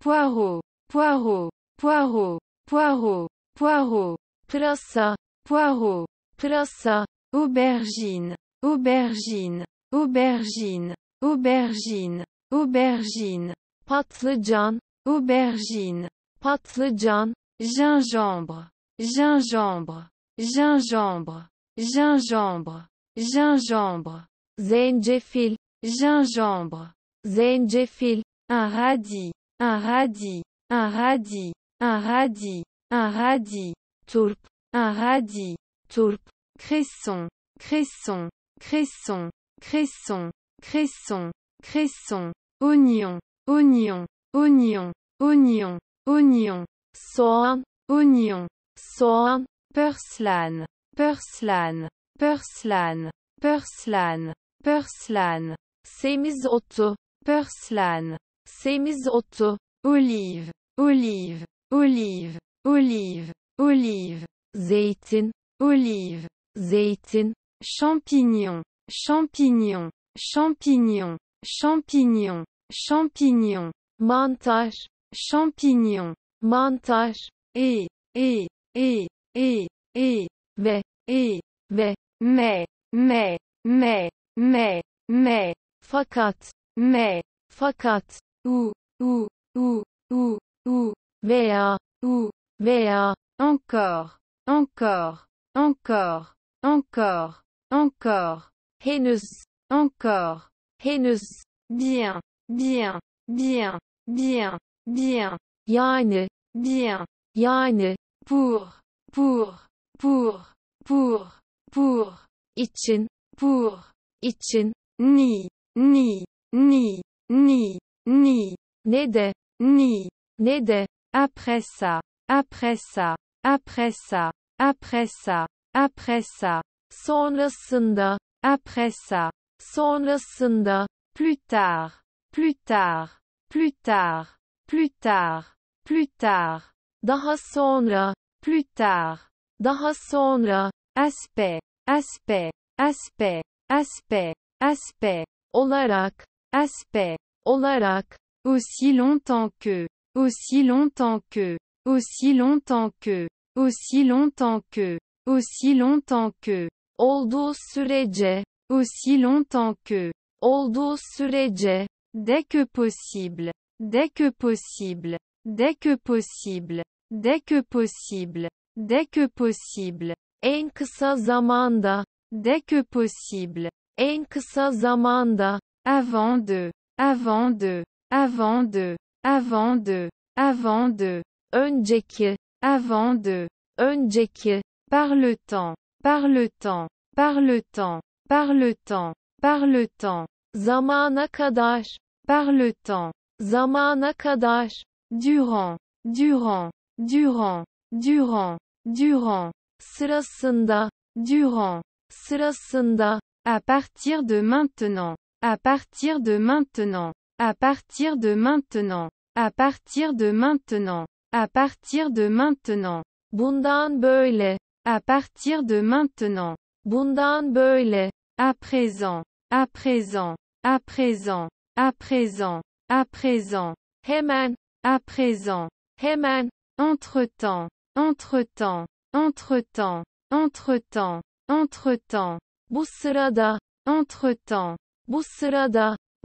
poireau, poireau, poireau, poireau, poireau, prinça, poireau, prinça, aubergine, aubergine, aubergine, aubergine, aubergine, patlıcan, aubergine, patlıcan, gingembre, gingembre, gingembre, gingembre, gingembre, zencefil, gingembre, zencefil, un radis, un radis, un radis, un radis, un radis, tourpe, un radis, tourpe, cresson, cresson, cresson, cresson, cresson, cresson, oignon, oignon, oignon, oignon, oignon, soin, oignon, soin, purslane, purslane, purslane, purslane, purslane, semizotto, purslane, auto olive, olive, olive, olive, olive, zeytin, olive, zeytin, champignon, champignon, champignon, champignon, champignon, mantar, champignon, mantar, et, et, et, et, et, e. mais, et, mais, mais, mais, mais, mais, mais, fakat, ou, ou, ou, ou, ou, ou, b encore, encore, encore, encore, encore, hénus, encore, haineuse, bien, bien, bien, bien, bien, yane bien, yani, pour, pour, pour, pour, pour, ichin pour, ichin ni, ni, ni, ni, ni. Nede. Ni. Nede. Après ça. Après ça. Après ça. Après ça. Après ça. Sonrasında. Après ça. Sonrasında. Plus tard. Plus tard. Plus tard. Plus tard. Plus tard. Daha sonra. Plus tard. Daha sonra. Aspect. Aspect. Aspect. Aspect. Aspect. Olarak. Aspect olarak, aussi longtemps que, aussi longtemps que, aussi longtemps que, aussi longtemps que, aussi longtemps que, olduğu sürece, aussi longtemps que, olduğu sürece, dès que possible, dès que possible, dès que possible, dès que possible, dès que possible, en kısa zamanda, dès que possible, en kısa zamanda, avant de, avant de, avant de, avant de, avant de, önceki, avant de, önceki, par le temps, par le temps, par le temps, par le temps, par le temps, zamana kadar, par le temps, zamana kadar, durant, durant, durant, durant, durant, sırasında, durant, sırasında, à partir de maintenant, à partir de maintenant. À partir de maintenant. À partir de maintenant. À partir de maintenant. Bundan böyle. À partir de maintenant. Bundan böyle. À présent. À présent. À présent. À présent. À présent. Hemen. À présent. Hemen. Entre-temps. Entre-temps. Entre-temps. Entre-temps. Entre-temps. Bu sırada. Entre-temps. Bu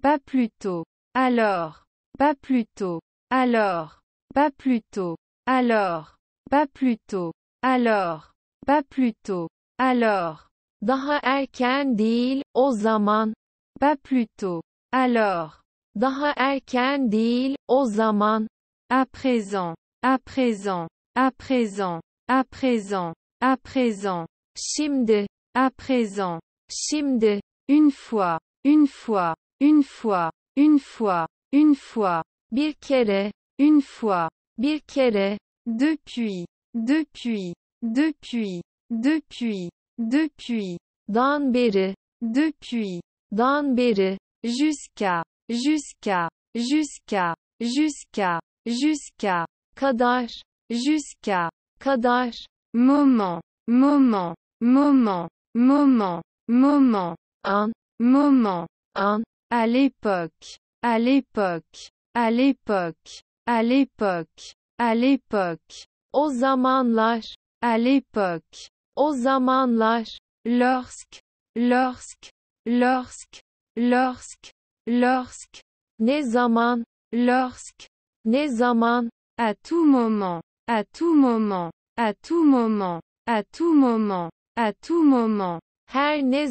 pas plus tôt. Alors, pas plutôt Alors, pas plutôt Alors, pas plutôt Alors, pas plutôt tôt. Alors, daha erken değil, o zaman. Pas plus tôt. Alors, daha erken değil, o zaman. À présent, à présent, à présent, à présent, à présent. Şimdi, à présent, şimdi, une fois, une fois, une fois, une fois, une fois. Bir kere, une fois, bir kere. Depuis, depuis, depuis, depuis, depuis. Dan beri, depuis, dan beri. Jusqu'à, jusqu'à, jusqu'à, jusqu'à, jusqu'à. Kadar, jusqu'à, kadar. Moment, moment, moment, moment, moment. Un. Moment. un À l'époque. À l'époque. À l'époque. À l'époque. À l'époque. O zamanlar. À l'époque. O zamanlar. Lorsque. Lorsque. Lorsque. Lorsque. Lorsque. Ne zaman. Lorsque. Ne zaman. À tout moment. À tout moment. À tout moment. À tout moment. À tout moment. Her ne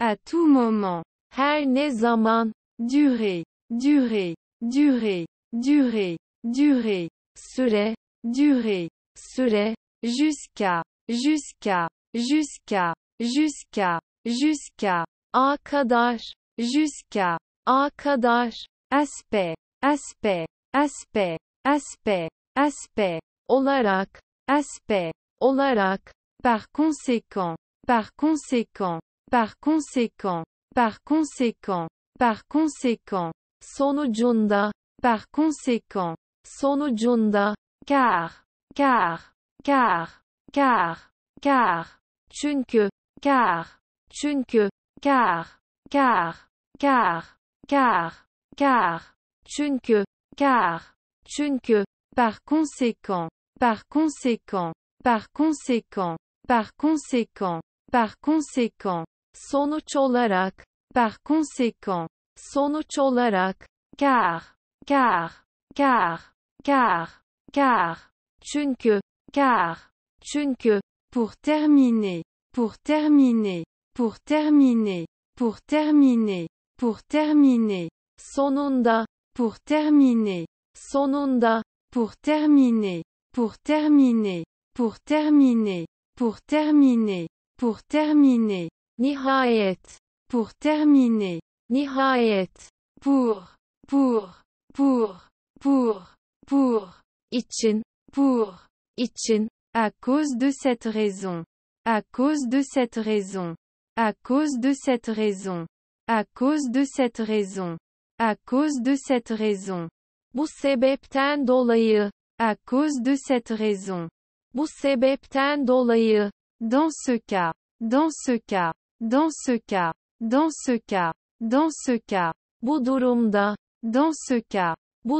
à tout moment, her ne durée, durée, durée, durée, durée, cela, durée, cela, jusqu'à, jusqu'à, jusqu'à, jusqu'à, jusqu'à, à kadar, jusqu'à, à aspect, aspect, aspect, aspect, aspect, olarak, aspect, olarak, par conséquent, par conséquent, par conséquent, par conséquent, par conséquent, djunda, par conséquent, sonucunda, car, car, car, car, car, que, car, çünkü, car, car, car, car, car, car, par conséquent, par conséquent, par conséquent, par conséquent, par conséquent, sonuç olarak, par conséquent, sonuç olarak, car, car, car, car, car, çünkü, car, çünkü, pour terminer, pour terminer, pour terminer, pour terminer, pour terminer, sonunda, pour terminer, sonunda, pour terminer, pour terminer, pour terminer, pour terminer, pour terminer, Nihayet. Pour terminer. Nihayet. Pour. Pour. Pour. Pour. Pour. için. Pour. için. À cause de cette raison. À cause de cette raison. À cause de cette raison. À cause de cette raison. À cause de cette raison. Bu sebepten dolayı. À cause de cette raison. Bu sebepten dolayı. Dans ce cas. Dans ce cas. Dans ce cas. Dans ce cas. Dans ce cas. Bu Dans ce cas. Bu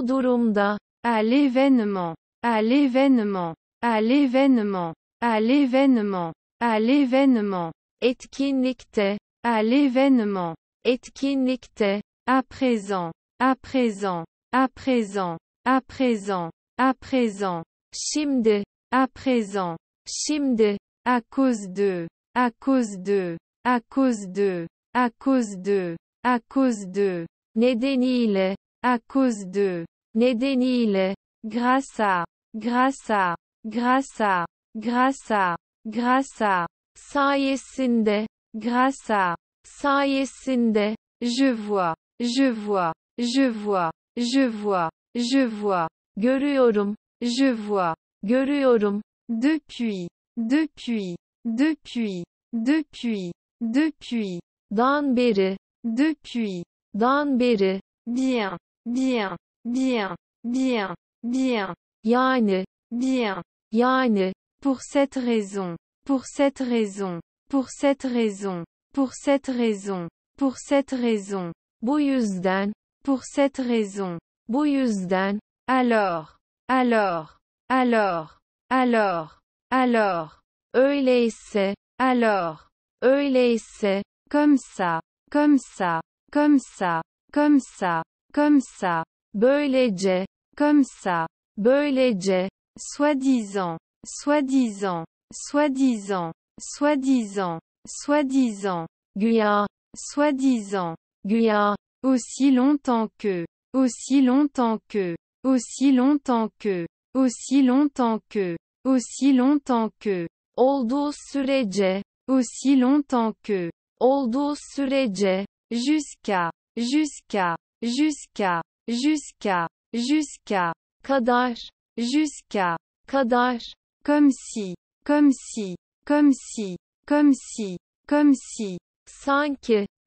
À l'événement. À l'événement. À l'événement. À l'événement. À l'événement. Etkinlikte. À l'événement. Etkinlikte. À présent. À présent. À présent. À présent. À présent. Chimde. À présent. Chimde. À cause de. À cause de à cause de, à cause de, à cause de, Nedenil, à cause de, Nedenil, grâce à, grâce à, grâce à, grâce à, grâce à, sayesinde, grâce à, sayesinde, je vois, je vois, je vois, je vois, je vois, görüyorum, je vois, görüyorum, depuis, depuis, depuis, depuis, depuis. Dan beri. Depuis. Dan beri. Bien. Bien. Bien. Bien. Bien. Yani. Bien. Yani. Pour cette raison. Pour cette raison. Pour cette raison. Pour cette raison. Pour cette raison. Bu yüzden. Pour cette raison. Bu yüzden. Alors. Alors. Alors. Alors. Alors. Öyleyse. Alors. Öyleyse, comme ça, comme ça, comme ça, comme ça, comme ça, böylece, comme ça, böylece, soi-disant, soi-disant, soi-disant, soi-disant, soi-disant, guya soi-disant, guya aussi longtemps que, aussi longtemps que, aussi longtemps que, aussi longtemps que, aussi longtemps que, olduğu sürece, aussi longtemps que, sur sürece, jusqu'à, jusqu'à, jusqu'à, jusqu'à, jusqu'à, kadar, jusqu'à, kadar, comme si, comme si, comme si, comme si, comme si, cinq,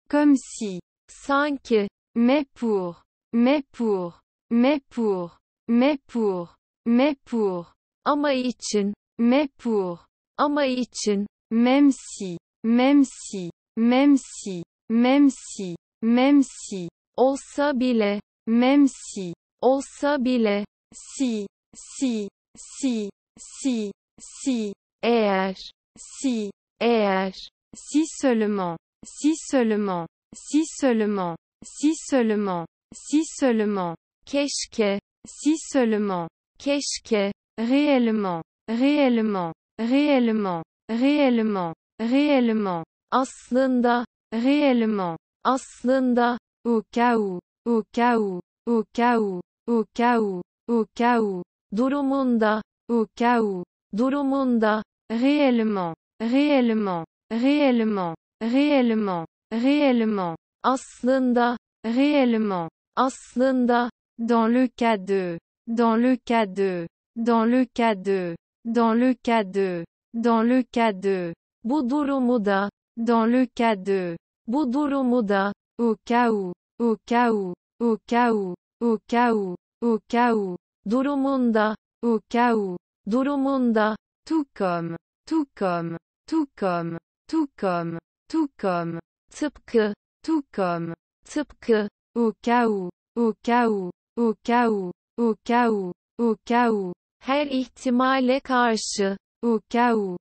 comme si, cinq, mais pour, mais pour, mais pour, mais pour, mais pour, ama için, mais pour, ama için, même si, même si, même si, même si, même si, olsa bile, même si, olsa bile, si, si, si, si, si, eğer, si, eğer, si seulement, si seulement, si seulement, si seulement, si seulement, keşke, si seulement, keşke, réellement, réellement, réellement, réellement, réellement, aslında, réellement, aslında, au cas où, au cas où, au cas où, au cas où, au cas où, durumunda, au cas où, durumunda, réellement, réellement, réellement, réellement, réellement, aslında, réellement, aslında, dans le cas de, dans le cas de, dans le cas de, dans le cas de, dans le cas de Bodoromoda. Dans le cas de Bodoromoda. Au cas où. Au cas où. Au cas où. Au cas où. Au cas où. Doromonda. Au cas où. Doromonda. Tout comme. Tout comme. Tout comme. Tout comme. Tout comme. Tıpkı. Tout comme. Tıpkı. Au cas où. Au cas où. Au cas où. Au cas où. Au cas où. Her ihtimale karşı au cas où,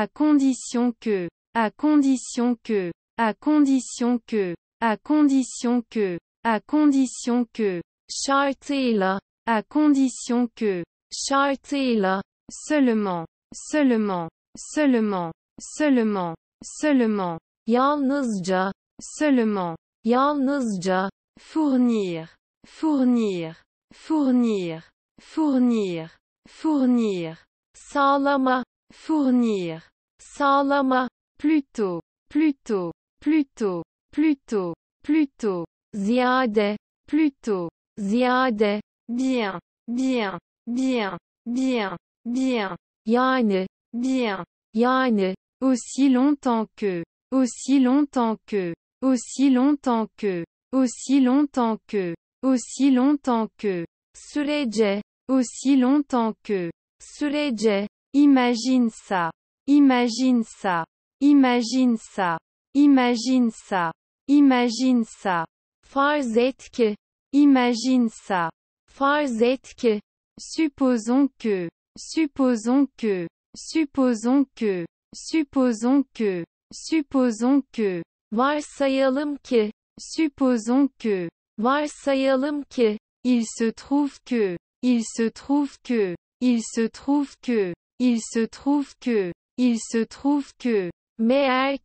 à condition que, à condition que, à condition que, à condition que, à condition que, şartıyla, à condition que, şartıyla, seulement, seulement, seulement, seulement, seulement, yalnızca, seulement, yalnızca, fournir, fournir, fournir, fournir, fournir, Salama. fournir, Salama. plutôt, plutôt, plutôt, plutôt, plutôt, ziyade, plutôt, ziyade, bien, bien, bien, bien, bien, yani, bien, yani, aussi longtemps que, aussi longtemps que, aussi longtemps que, aussi longtemps que, aussi longtemps que, sürece, aussi longtemps que. Sureje. Imagine ça. Imagine ça. Imagine ça. Imagine ça. Imagine ça. Farz que. Imagine ça. Farz et que. Supposons que. Supposons que. Supposons que. Supposons que. Supposons que. Varsayalım ki. Supposons que. Varsayalım ki. Il se trouve que. Il se trouve que, il se trouve que, il se trouve que, il se trouve que, meğer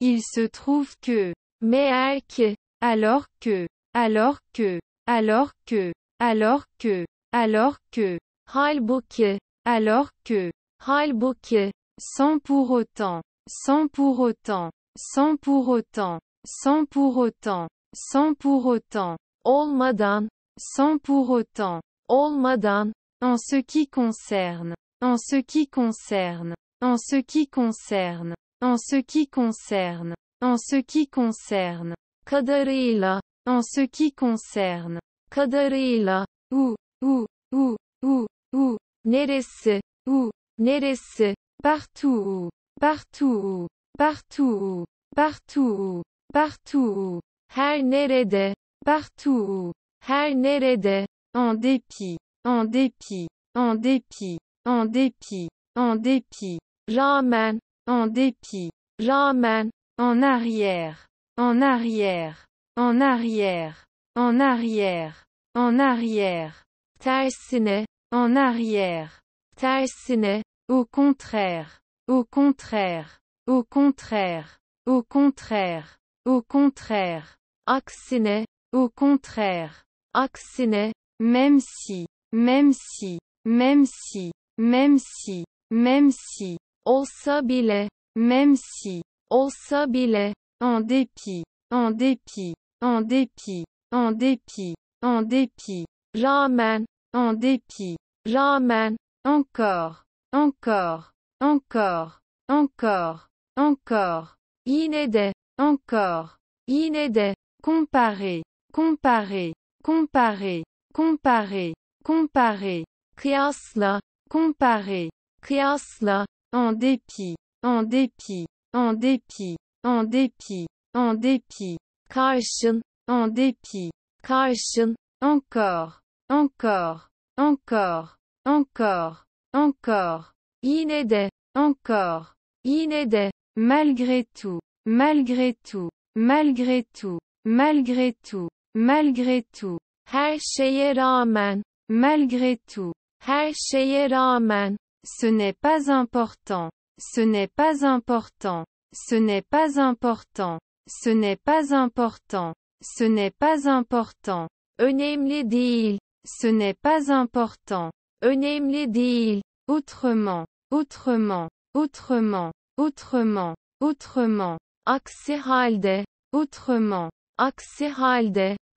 il se trouve que, meğer alors que, alors que, alors que, alors que, alors que, halbuki, alors que, Bouquet, sans pour autant, sans pour autant, sans pour autant, sans pour autant, sans pour autant, olmadan, sans pour autant, olmadan, en ce qui concerne, en ce qui concerne, en ce qui concerne, en ce qui concerne, en ce qui concerne, kadarıyla, en ce qui concerne, kadarıyla, ou, ou, ou, ou, ou, neresi, ou, neresi, partout, partout, partout, partout, partout, her nerede, partout, her nerede, en dépit, en dépit, en dépit, en dépit, en dépit, jamais, en dépit, jamais, en arrière, en arrière, en arrière, en arrière, en arrière, tersine, en arrière, tersine, au contraire, au contraire, au contraire, au contraire, au contraire, axine, au contraire, axine, même si, même si, même si, même si, même si, olsa bile, même si, olsa bile, en dépit, en dépit, en dépit, en dépit, en dépit, rağmen, en dépit, rağmen, encore, encore, encore, encore, encore, inédé, encore, inédé, comparé, comparé, comparé, Comparer. Comparer. Kıyasla. Comparer. Kıyasla. En dépit. En dépit. En dépit. En dépit. En dépit. Karşın. En dépit. Karşın. Encore. Encore. Encore. Encore. Encore. Yine Encore. Yine Malgré tout. Malgré tout. Malgré tout. Malgré tout. Malgré tout. Her şeye rağmen, malgré tout. Her şeye ce n'est pas important. Ce n'est pas important. Ce n'est pas important. Ce n'est pas important. Ce n'est pas important. Önemli değil. Ce n'est pas important. Önemli değil. Autrement. Autrement. Autrement. Autrement. Autrement. Aksi Autrement. Aksi